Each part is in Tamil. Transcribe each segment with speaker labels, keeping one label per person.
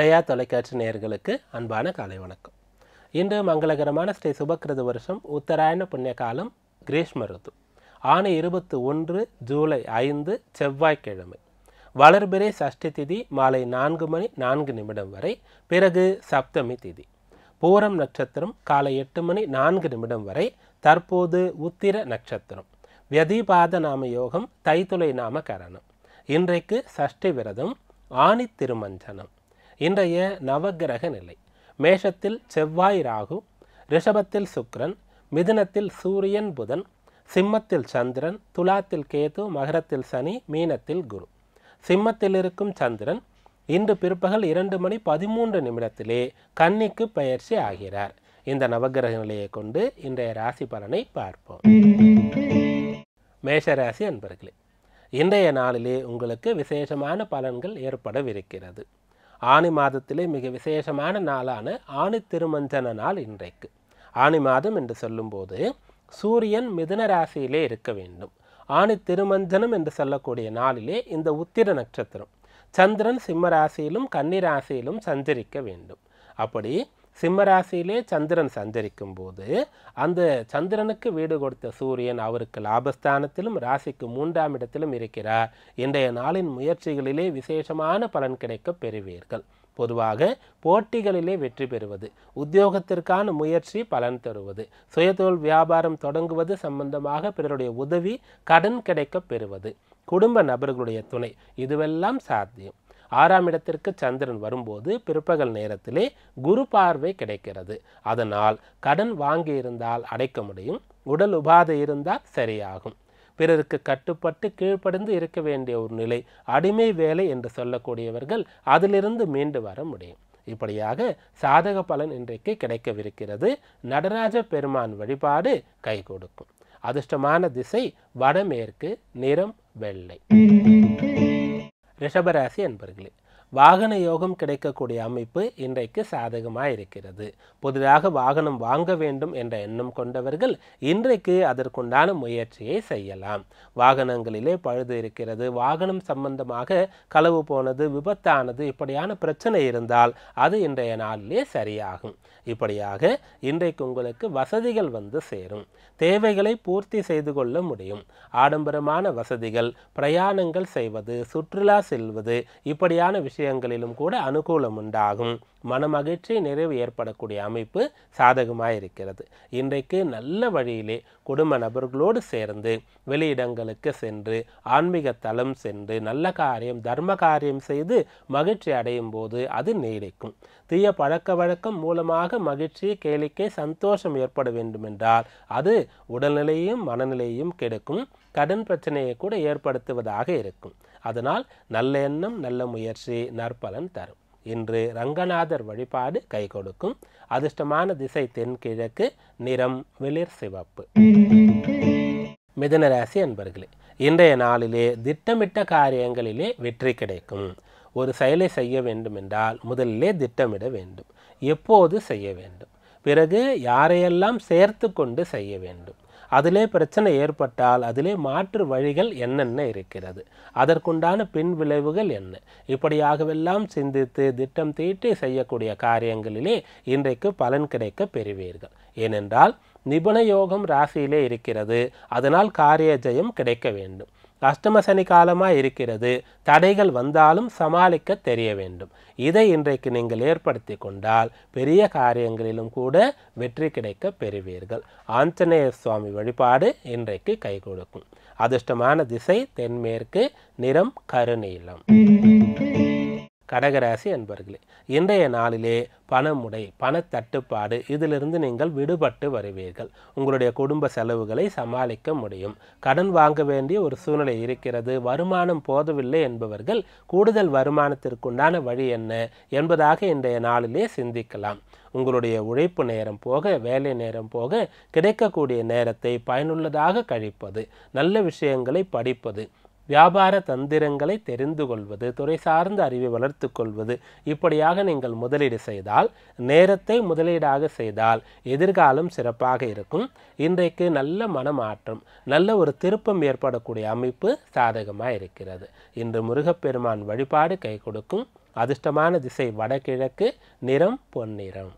Speaker 1: ஜயா தொலைக்காட்சி நேர்களுக்கு அன்பான காலை வணக்கம் இன்று மங்களகரமான ஸ்ரீ சுபக்கிருத வருஷம் உத்தராயண புண்ணிய காலம் கிரீஷ்ம ருத்து ஆணை இருபத்தி ஒன்று ஜூலை ஐந்து செவ்வாய்க்கிழமை வளர்பிறை சஷ்டி திதி மாலை நான்கு மணி நான்கு நிமிடம் வரை பிறகு சப்தமி திதி பூரம் நட்சத்திரம் காலை எட்டு மணி நான்கு நிமிடம் வரை தற்போது உத்திர நட்சத்திரம் வியதிபாத நாம யோகம் தைத்துளை நாம கரணம் இன்றைக்கு சஷ்டி விரதம் ஆணி திருமஞ்சனம் இன்றைய நவகிரக நிலை மேஷத்தில் செவ்வாய் ராகு ரிஷபத்தில் சுக்ரன் மிதுனத்தில் சூரியன் புதன் சிம்மத்தில் சந்திரன் துலாத்தில் கேது மகரத்தில் சனி மீனத்தில் குரு சிம்மத்தில் இருக்கும் சந்திரன் இன்று பிற்பகல் இரண்டு மணி பதிமூன்று நிமிடத்திலே கன்னிக்கு பயிற்சி ஆகிறார் இந்த நவகிரக நிலையை கொண்டு இன்றைய ராசி பலனை பார்ப்போம் மேஷராசி அன்பர்களே இன்றைய நாளிலே உங்களுக்கு விசேஷமான பலன்கள் ஏற்படவிருக்கிறது ஆணி மாதத்திலே மிக விசேஷமான நாளான ஆணி திருமஞ்சன நாள் இன்றைக்கு ஆணி மாதம் என்று சொல்லும்போது சூரியன் மிதுன ராசியிலே இருக்க வேண்டும் ஆணி திருமஞ்சனம் என்று சொல்லக்கூடிய நாளிலே இந்த உத்திர நட்சத்திரம் சந்திரன் சிம்ம ராசியிலும் கன்னி ராசியிலும் சஞ்சரிக்க வேண்டும் அப்படி சிம்மராசியிலே சந்திரன் சஞ்சரிக்கும் போது அந்த சந்திரனுக்கு வீடு கொடுத்த சூரியன் அவருக்கு லாபஸ்தானத்திலும் ராசிக்கு மூன்றாம் இடத்திலும் இருக்கிறார் இன்றைய நாளின் முயற்சிகளிலே விசேஷமான பலன் கிடைக்க பெறுவீர்கள் பொதுவாக போட்டிகளிலே வெற்றி பெறுவது உத்தியோகத்திற்கான முயற்சி பலன் தருவது சுயதொழில் வியாபாரம் தொடங்குவது சம்பந்தமாக பிறருடைய உதவி கடன் கிடைக்க பெறுவது குடும்ப நபர்களுடைய துணை இதுவெல்லாம் சாத்தியம் ஆறாம் இடத்திற்கு சந்திரன் வரும்போது பிற்பகல் நேரத்திலே குரு பார்வை கிடைக்கிறது அதனால் கடன் வாங்கி இருந்தால் அடைக்க முடியும் உடல் உபாதை இருந்தால் சரியாகும் பிறருக்கு கட்டுப்பட்டு கீழ்ப்படிந்து இருக்க வேண்டிய ஒரு நிலை அடிமை வேலை என்று சொல்லக்கூடியவர்கள் அதிலிருந்து மீண்டு வர முடியும் இப்படியாக சாதக பலன் இன்றைக்கு கிடைக்கவிருக்கிறது நடராஜ பெருமான் வழிபாடு கை கொடுக்கும் அதிர்ஷ்டமான திசை வடமேற்கு நிறம் வெள்ளை ரிஷபராசி அன்பர்களே வாகன யோகம் கிடைக்கக்கூடிய அமைப்பு இன்றைக்கு சாதகமாக இருக்கிறது புதிதாக வாகனம் வாங்க வேண்டும் என்ற எண்ணம் கொண்டவர்கள் இன்றைக்கு அதற்குண்டான முயற்சியை செய்யலாம் வாகனங்களிலே பழுது இருக்கிறது வாகனம் சம்பந்தமாக களவு போனது விபத்தானது இப்படியான பிரச்சனை இருந்தால் அது இன்றைய நாளிலே சரியாகும் இப்படியாக இன்றைக்கு உங்களுக்கு வசதிகள் வந்து சேரும் தேவைகளை பூர்த்தி செய்து கொள்ள முடியும் ஆடம்பரமான வசதிகள் பிரயாணங்கள் செய்வது சுற்றுலா செல்வது இப்படியான விஷயம் விஷயங்களிலும் கூட அனுகூலம் உண்டாகும் மனமகிழ்ச்சி நிறைவு ஏற்படக்கூடிய அமைப்பு சாதகமாக இருக்கிறது இன்றைக்கு நல்ல வழியிலே குடும்ப நபர்களோடு சேர்ந்து வெளியிடங்களுக்கு சென்று ஆன்மீக தளம் சென்று நல்ல காரியம் தர்ம காரியம் செய்து மகிழ்ச்சி அடையும் போது அது நீடிக்கும் தீய பழக்க வழக்கம் மூலமாக மகிழ்ச்சி கேளிக்கை சந்தோஷம் ஏற்பட வேண்டுமென்றால் அது உடல்நிலையும் மனநிலையும் கெடுக்கும் கடன் பிரச்சனையை கூட ஏற்படுத்துவதாக இருக்கும் அதனால் நல்ல எண்ணம் நல்ல முயற்சி நற்பலன் தரும் இன்று ரங்கநாதர் வழிபாடு கை கொடுக்கும் அதிர்ஷ்டமான திசை தென்கிழக்கு நிறம் வெளிர் சிவப்பு மிதனராசி அன்பர்களே இன்றைய நாளிலே திட்டமிட்ட காரியங்களிலே வெற்றி கிடைக்கும் ஒரு செயலை செய்ய வேண்டுமென்றால் முதலிலே திட்டமிட வேண்டும் எப்போது செய்ய வேண்டும் பிறகு யாரையெல்லாம் சேர்த்து கொண்டு செய்ய வேண்டும் அதிலே பிரச்சனை ஏற்பட்டால் அதிலே மாற்று வழிகள் என்னென்ன இருக்கிறது அதற்குண்டான பின் விளைவுகள் என்ன இப்படியாகவெல்லாம் சிந்தித்து திட்டம் தீட்டி செய்யக்கூடிய காரியங்களிலே இன்றைக்கு பலன் கிடைக்க பெறுவீர்கள் ஏனென்றால் நிபுண யோகம் ராசியிலே இருக்கிறது அதனால் காரிய ஜெயம் கிடைக்க வேண்டும் அஷ்டம சனி காலமாக இருக்கிறது தடைகள் வந்தாலும் சமாளிக்க தெரிய வேண்டும் இதை இன்றைக்கு நீங்கள் ஏற்படுத்தி கொண்டால் பெரிய காரியங்களிலும் கூட வெற்றி கிடைக்க பெறுவீர்கள் ஆஞ்சநேய சுவாமி வழிபாடு இன்றைக்கு கை கொடுக்கும் அதிர்ஷ்டமான திசை தென்மேற்கு நிறம் கருநீளம் கடகராசி அன்பர்களே இன்றைய நாளிலே பணமுடை பணத்தட்டுப்பாடு இதிலிருந்து நீங்கள் விடுபட்டு வருவீர்கள் உங்களுடைய குடும்ப செலவுகளை சமாளிக்க முடியும் கடன் வாங்க வேண்டிய ஒரு சூழ்நிலை இருக்கிறது வருமானம் போதவில்லை என்பவர்கள் கூடுதல் வருமானத்திற்குண்டான வழி என்ன என்பதாக இன்றைய நாளிலே சிந்திக்கலாம் உங்களுடைய உழைப்பு நேரம் போக வேலை நேரம் போக கிடைக்கக்கூடிய நேரத்தை பயனுள்ளதாக கழிப்பது நல்ல விஷயங்களை படிப்பது வியாபார தந்திரங்களை தெரிந்து கொள்வது துறை சார்ந்த அறிவை வளர்த்து கொள்வது இப்படியாக நீங்கள் முதலீடு செய்தால் நேரத்தை முதலீடாக செய்தால் எதிர்காலம் சிறப்பாக இருக்கும் இன்றைக்கு நல்ல மனமாற்றம் நல்ல ஒரு திருப்பம் ஏற்படக்கூடிய அமைப்பு சாதகமாக இருக்கிறது இன்று முருகப்பெருமான் வழிபாடு கை கொடுக்கும் அதிர்ஷ்டமான திசை வடகிழக்கு நிறம் பொன்னிறம்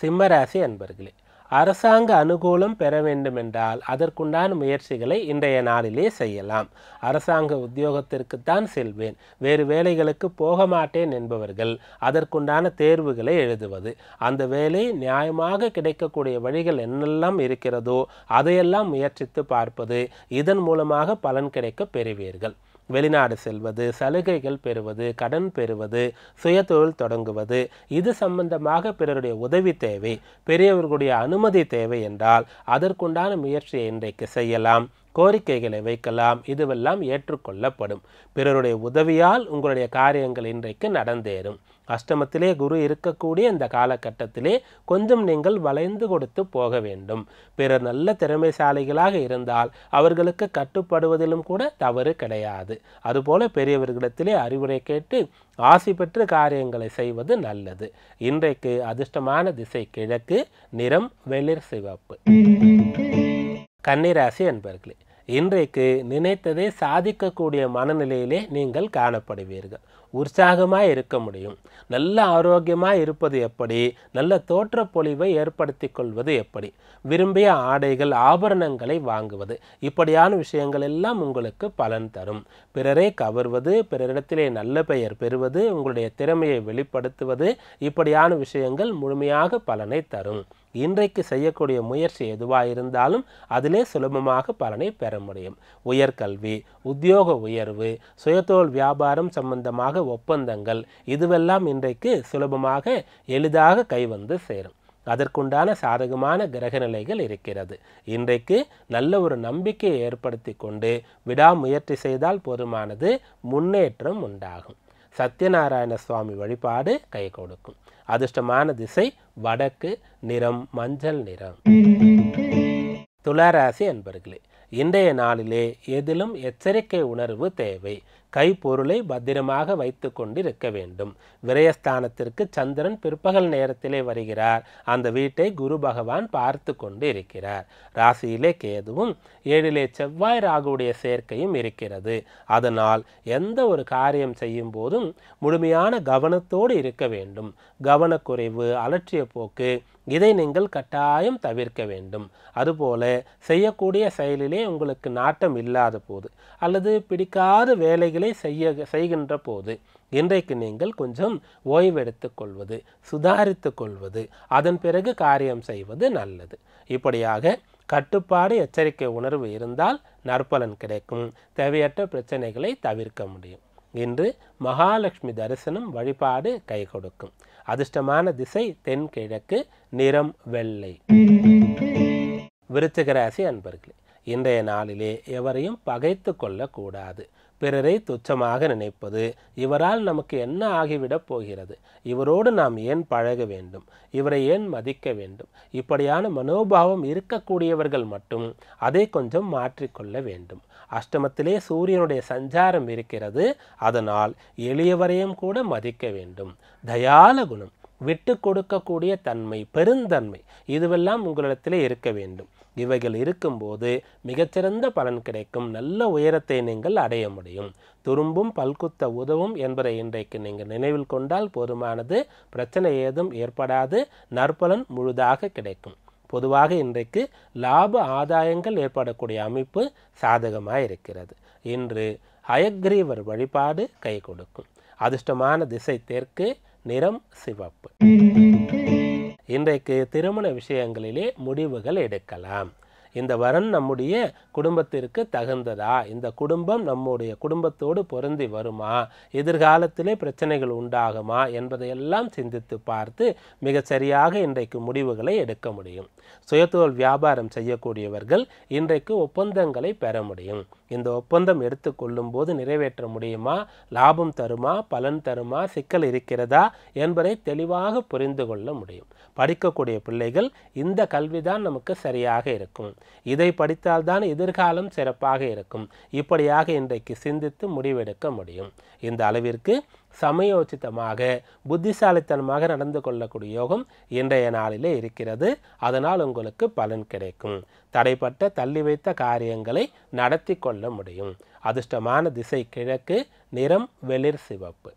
Speaker 1: சிம்மராசி அன்பர்களே அரசாங்க அனுகூலம் பெற வேண்டுமென்றால் அதற்குண்டான முயற்சிகளை இன்றைய நாளிலே செய்யலாம் அரசாங்க உத்தியோகத்திற்குத்தான் செல்வேன் வேறு வேலைகளுக்கு போக மாட்டேன் என்பவர்கள் அதற்குண்டான தேர்வுகளை எழுதுவது அந்த வேலை நியாயமாக கிடைக்கக்கூடிய வழிகள் என்னெல்லாம் இருக்கிறதோ அதையெல்லாம் முயற்சித்து பார்ப்பது இதன் மூலமாக பலன் கிடைக்க பெறுவீர்கள் வெளிநாடு செல்வது சலுகைகள் பெறுவது கடன் பெறுவது சுயதொழில் தொடங்குவது இது சம்பந்தமாக பிறருடைய உதவி தேவை பெரியவர்களுடைய அனுமதி தேவை என்றால் அதற்குண்டான முயற்சியை இன்றைக்கு செய்யலாம் கோரிக்கைகளை வைக்கலாம் இதுவெல்லாம் ஏற்றுக்கொள்ளப்படும் பிறருடைய உதவியால் உங்களுடைய காரியங்கள் இன்றைக்கு நடந்தேறும் அஷ்டமத்திலே குரு இருக்கக்கூடிய இந்த காலகட்டத்திலே கொஞ்சம் நீங்கள் வளைந்து கொடுத்து போக வேண்டும் பிறர் நல்ல திறமைசாலிகளாக இருந்தால் அவர்களுக்கு கட்டுப்படுவதிலும் கூட தவறு கிடையாது அதுபோல பெரியவர்களிடத்திலே அறிவுரை கேட்டு ஆசி பெற்று காரியங்களை செய்வது நல்லது இன்றைக்கு அதிர்ஷ்டமான திசை கிழக்கு நிறம் வெளிர் சிவப்பு கன்னிராசி என்பர்களே இன்றைக்கு நினைத்ததை சாதிக்கக்கூடிய மனநிலையிலே நீங்கள் காணப்படுவீர்கள் உற்சாகமாக இருக்க முடியும் நல்ல ஆரோக்கியமாக இருப்பது எப்படி நல்ல பொழிவை ஏற்படுத்தி கொள்வது எப்படி விரும்பிய ஆடைகள் ஆபரணங்களை வாங்குவது இப்படியான விஷயங்கள் எல்லாம் உங்களுக்கு பலன் தரும் பிறரை கவர்வது பிறரிடத்திலே நல்ல பெயர் பெறுவது உங்களுடைய திறமையை வெளிப்படுத்துவது இப்படியான விஷயங்கள் முழுமையாக பலனை தரும் இன்றைக்கு செய்யக்கூடிய முயற்சி எதுவாக இருந்தாலும் அதிலே சுலபமாக பலனை பெற முடியும் உயர்கல்வி உத்தியோக உயர்வு சுயத்தோல் வியாபாரம் சம்பந்தமாக ஒப்பந்தங்கள் இதுவெல்லாம் இன்றைக்கு சுலபமாக எளிதாக கைவந்து சேரும் அதற்குண்டான சாதகமான கிரக நிலைகள் இருக்கிறது இன்றைக்கு நல்ல ஒரு நம்பிக்கையை ஏற்படுத்தி கொண்டு விடாமுயற்சி செய்தால் போதுமானது முன்னேற்றம் உண்டாகும் சத்யநாராயண சுவாமி வழிபாடு கை கொடுக்கும் அதிர்ஷ்டமான திசை வடக்கு நிறம் மஞ்சள் நிறம் துளாராசி அன்பர்களே இன்றைய நாளிலே எதிலும் எச்சரிக்கை உணர்வு தேவை கைப்பொருளை பத்திரமாக வைத்து கொண்டிருக்க வேண்டும் விரயஸ்தானத்திற்கு சந்திரன் பிற்பகல் நேரத்திலே வருகிறார் அந்த வீட்டை குரு பகவான் பார்த்து கொண்டு இருக்கிறார் ராசியிலே கேதுவும் ஏழிலே செவ்வாய் ராகுடைய சேர்க்கையும் இருக்கிறது அதனால் எந்த ஒரு காரியம் செய்யும் போதும் முழுமையான கவனத்தோடு இருக்க வேண்டும் கவனக்குறைவு அலட்சிய போக்கு இதை நீங்கள் கட்டாயம் தவிர்க்க வேண்டும் அதுபோல செய்யக்கூடிய செயலிலே உங்களுக்கு நாட்டம் இல்லாத போது அல்லது பிடிக்காத வேலைகளை வேலை செய்ய செய்கின்ற போது இன்றைக்கு நீங்கள் கொஞ்சம் ஓய்வெடுத்துக்கொள்வது கொள்வது சுதாரித்து கொள்வது அதன் பிறகு காரியம் செய்வது நல்லது இப்படியாக கட்டுப்பாடு எச்சரிக்கை உணர்வு இருந்தால் நற்பலன் கிடைக்கும் தேவையற்ற பிரச்சனைகளை தவிர்க்க முடியும் இன்று மகாலட்சுமி தரிசனம் வழிபாடு கை கொடுக்கும் அதிர்ஷ்டமான திசை தென்கிழக்கு நிறம் வெள்ளை விருச்சிகராசி அன்பர்களே இன்றைய நாளிலே எவரையும் பகைத்து கொள்ளக்கூடாது பிறரை துச்சமாக நினைப்பது இவரால் நமக்கு என்ன ஆகிவிடப் போகிறது இவரோடு நாம் ஏன் பழக வேண்டும் இவரை ஏன் மதிக்க வேண்டும் இப்படியான மனோபாவம் இருக்கக்கூடியவர்கள் மட்டும் அதை கொஞ்சம் மாற்றிக்கொள்ள வேண்டும் அஷ்டமத்திலே சூரியனுடைய சஞ்சாரம் இருக்கிறது அதனால் எளியவரையும் கூட மதிக்க வேண்டும் தயால குணம் விட்டு கொடுக்கக்கூடிய தன்மை பெருந்தன்மை இதுவெல்லாம் உங்களிடத்திலே இருக்க வேண்டும் இவைகள் இருக்கும்போது மிகச்சிறந்த பலன் கிடைக்கும் நல்ல உயரத்தை நீங்கள் அடைய முடியும் துரும்பும் பல்குத்த உதவும் என்பதை இன்றைக்கு நீங்கள் நினைவில் கொண்டால் போதுமானது பிரச்சனை ஏதும் ஏற்படாது நற்பலன் முழுதாக கிடைக்கும் பொதுவாக இன்றைக்கு லாப ஆதாயங்கள் ஏற்படக்கூடிய அமைப்பு சாதகமாக இருக்கிறது இன்று ஹயக்ரீவர் வழிபாடு கை கொடுக்கும் அதிர்ஷ்டமான திசை தெற்கு நிறம் சிவப்பு இன்றைக்கு திருமண விஷயங்களிலே முடிவுகள் எடுக்கலாம் இந்த வரன் நம்முடைய குடும்பத்திற்கு தகுந்ததா இந்த குடும்பம் நம்முடைய குடும்பத்தோடு பொருந்தி வருமா எதிர்காலத்திலே பிரச்சனைகள் உண்டாகுமா என்பதையெல்லாம் சிந்தித்து பார்த்து மிக சரியாக இன்றைக்கு முடிவுகளை எடுக்க முடியும் சுயத்தொழில் வியாபாரம் செய்யக்கூடியவர்கள் இன்றைக்கு ஒப்பந்தங்களை பெற முடியும் இந்த ஒப்பந்தம் எடுத்துக்கொள்ளும் போது நிறைவேற்ற முடியுமா லாபம் தருமா பலன் தருமா சிக்கல் இருக்கிறதா என்பதை தெளிவாக புரிந்து கொள்ள முடியும் படிக்கக்கூடிய பிள்ளைகள் இந்த கல்விதான் நமக்கு சரியாக இருக்கும் இதை படித்தால்தான் எதிர்காலம் சிறப்பாக இருக்கும் இப்படியாக இன்றைக்கு சிந்தித்து முடிவெடுக்க முடியும் இந்த அளவிற்கு சமயோச்சிதமாக புத்திசாலித்தனமாக நடந்து கொள்ளக்கூடிய யோகம் இன்றைய நாளிலே இருக்கிறது அதனால் உங்களுக்கு பலன் கிடைக்கும் தடைப்பட்ட தள்ளி வைத்த காரியங்களை நடத்தி கொள்ள முடியும் அதிர்ஷ்டமான திசை கிழக்கு நிறம் வெளிர் சிவப்பு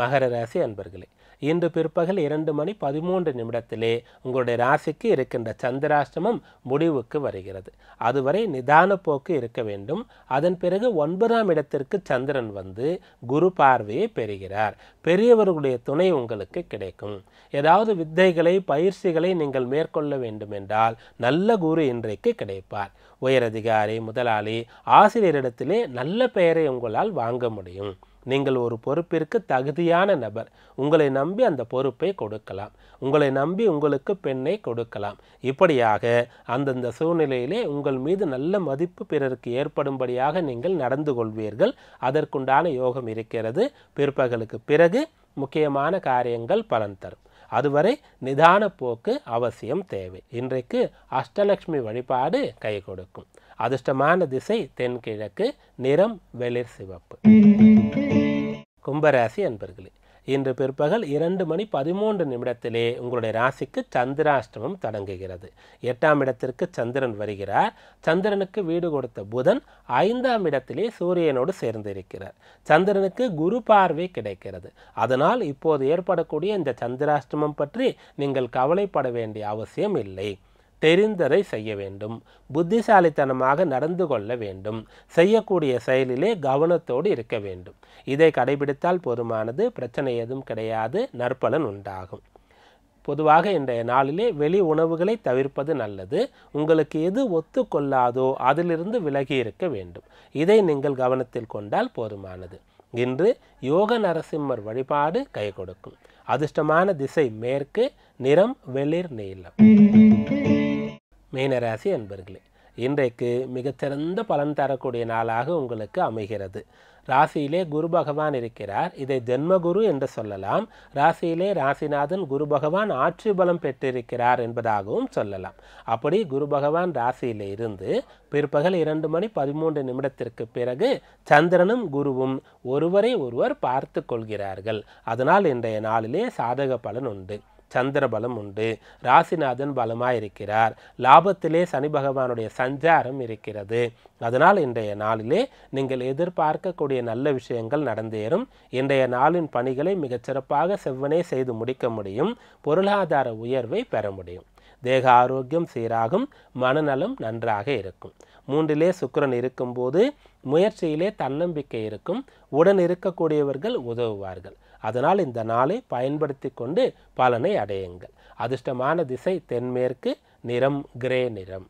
Speaker 1: மகர ராசி அன்பர்களே இன்று பிற்பகல் இரண்டு மணி பதிமூன்று நிமிடத்திலே உங்களுடைய ராசிக்கு இருக்கின்ற சந்திராஷ்டமம் முடிவுக்கு வருகிறது அதுவரை நிதான போக்கு இருக்க வேண்டும் அதன் பிறகு ஒன்பதாம் இடத்திற்கு சந்திரன் வந்து குரு பார்வையை பெறுகிறார் பெரியவர்களுடைய துணை உங்களுக்கு கிடைக்கும் ஏதாவது வித்தைகளை பயிற்சிகளை நீங்கள் மேற்கொள்ள வேண்டுமென்றால் நல்ல குரு இன்றைக்கு கிடைப்பார் உயரதிகாரி முதலாளி ஆசிரியரிடத்திலே நல்ல பெயரை உங்களால் வாங்க முடியும் நீங்கள் ஒரு பொறுப்பிற்கு தகுதியான நபர் உங்களை நம்பி அந்த பொறுப்பை கொடுக்கலாம் உங்களை நம்பி உங்களுக்கு பெண்ணை கொடுக்கலாம் இப்படியாக அந்தந்த சூழ்நிலையிலே உங்கள் மீது நல்ல மதிப்பு பிறருக்கு ஏற்படும்படியாக நீங்கள் நடந்து கொள்வீர்கள் அதற்குண்டான யோகம் இருக்கிறது பிற்பகலுக்கு பிறகு முக்கியமான காரியங்கள் பலன் தரும் அதுவரை நிதான போக்கு அவசியம் தேவை இன்றைக்கு அஷ்டலட்சுமி வழிபாடு கை கொடுக்கும் அதிர்ஷ்டமான திசை தென்கிழக்கு நிறம் வெளிர் சிவப்பு கும்பராசி அன்பர்களே இன்று பிற்பகல் இரண்டு மணி பதிமூன்று நிமிடத்திலே உங்களுடைய ராசிக்கு சந்திராஷ்டமம் தொடங்குகிறது எட்டாம் இடத்திற்கு சந்திரன் வருகிறார் சந்திரனுக்கு வீடு கொடுத்த புதன் ஐந்தாம் இடத்திலே சூரியனோடு சேர்ந்திருக்கிறார் சந்திரனுக்கு குரு பார்வை கிடைக்கிறது அதனால் இப்போது ஏற்படக்கூடிய இந்த சந்திராஷ்டமம் பற்றி நீங்கள் கவலைப்பட வேண்டிய அவசியம் இல்லை தெரிந்ததை செய்ய வேண்டும் புத்திசாலித்தனமாக நடந்து கொள்ள வேண்டும் செய்யக்கூடிய செயலிலே கவனத்தோடு இருக்க வேண்டும் இதை கடைபிடித்தால் போதுமானது பிரச்சனை எதுவும் கிடையாது நற்பலன் உண்டாகும் பொதுவாக இன்றைய நாளிலே வெளி உணவுகளை தவிர்ப்பது நல்லது உங்களுக்கு எது ஒத்துக்கொள்ளாதோ அதிலிருந்து விலகி இருக்க வேண்டும் இதை நீங்கள் கவனத்தில் கொண்டால் போதுமானது இன்று யோக நரசிம்மர் வழிபாடு கை கொடுக்கும் அதிர்ஷ்டமான திசை மேற்கு நிறம் வெளிர் நீளம் மீனராசி அன்பர்களே இன்றைக்கு மிகச்சிறந்த பலன் தரக்கூடிய நாளாக உங்களுக்கு அமைகிறது ராசியிலே குரு பகவான் இருக்கிறார் இதை ஜென்மகுரு என்று சொல்லலாம் ராசியிலே ராசிநாதன் குரு பகவான் ஆட்சி பலம் பெற்றிருக்கிறார் என்பதாகவும் சொல்லலாம் அப்படி குரு பகவான் ராசியிலே இருந்து பிற்பகல் இரண்டு மணி பதிமூன்று நிமிடத்திற்கு பிறகு சந்திரனும் குருவும் ஒருவரை ஒருவர் பார்த்து கொள்கிறார்கள் அதனால் இன்றைய நாளிலே சாதக பலன் உண்டு சந்திரபலம் உண்டு ராசிநாதன் பலமாக இருக்கிறார் லாபத்திலே சனி பகவானுடைய சஞ்சாரம் இருக்கிறது அதனால் இன்றைய நாளிலே நீங்கள் எதிர்பார்க்கக்கூடிய நல்ல விஷயங்கள் நடந்தேறும் இன்றைய நாளின் பணிகளை மிகச்சிறப்பாக செவ்வனே செய்து முடிக்க முடியும் பொருளாதார உயர்வை பெற முடியும் தேக ஆரோக்கியம் சீராகும் மனநலம் நன்றாக இருக்கும் மூன்றிலே சுக்கரன் இருக்கும்போது முயற்சியிலே தன்னம்பிக்கை இருக்கும் உடன் இருக்கக்கூடியவர்கள் உதவுவார்கள் அதனால் இந்த நாளை பயன்படுத்தி கொண்டு பலனை அடையுங்கள் அதிர்ஷ்டமான திசை தென்மேற்கு நிறம் கிரே நிறம்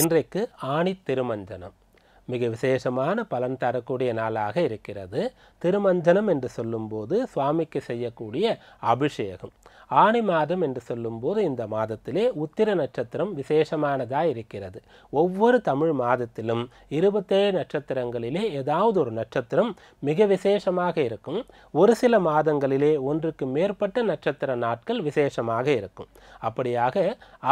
Speaker 1: இன்றைக்கு ஆணி திருமஞ்சனம் மிக விசேஷமான பலன் தரக்கூடிய நாளாக இருக்கிறது திருமஞ்சனம் என்று சொல்லும்போது சுவாமிக்கு செய்யக்கூடிய அபிஷேகம் ஆணி மாதம் என்று சொல்லும்போது இந்த மாதத்திலே உத்திர நட்சத்திரம் விசேஷமானதாக இருக்கிறது ஒவ்வொரு தமிழ் மாதத்திலும் இருபத்தேழு நட்சத்திரங்களிலே ஏதாவது ஒரு நட்சத்திரம் மிக விசேஷமாக இருக்கும் ஒரு சில மாதங்களிலே ஒன்றுக்கு மேற்பட்ட நட்சத்திர நாட்கள் விசேஷமாக இருக்கும் அப்படியாக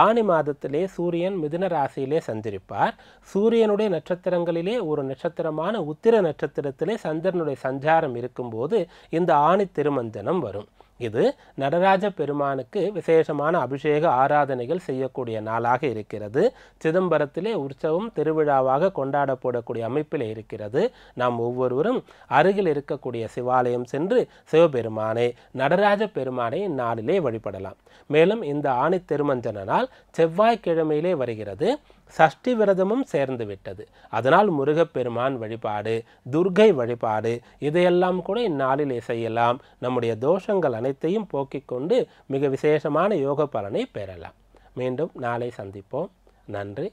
Speaker 1: ஆணி மாதத்திலே சூரியன் மிதுன ராசியிலே சந்திரிப்பார் சூரியனுடைய நட்சத்திரங்களிலே நட்சத்திரத்திலே ஒரு நட்சத்திரமான உத்திர நட்சத்திரத்திலே சந்திரனுடைய சஞ்சாரம் இருக்கும்போது இந்த ஆணி திருமஞ்சனம் வரும் இது நடராஜ பெருமானுக்கு விசேஷமான அபிஷேக ஆராதனைகள் செய்யக்கூடிய நாளாக இருக்கிறது சிதம்பரத்திலே உற்சவம் திருவிழாவாக கொண்டாடப்படக்கூடிய அமைப்பில் இருக்கிறது நாம் ஒவ்வொருவரும் அருகில் இருக்கக்கூடிய சிவாலயம் சென்று சிவபெருமானை நடராஜ பெருமானை நாளிலே வழிபடலாம் மேலும் இந்த ஆணி திருமஞ்சன நாள் செவ்வாய்க்கிழமையிலே வருகிறது சஷ்டி விரதமும் சேர்ந்து விட்டது அதனால் முருகப்பெருமான் வழிபாடு துர்கை வழிபாடு இதையெல்லாம் கூட இந்நாளிலே செய்யலாம் நம்முடைய தோஷங்கள் அனைத்தையும் போக்கிக் கொண்டு மிக விசேஷமான யோக பலனை பெறலாம் மீண்டும் நாளை சந்திப்போம் நன்றி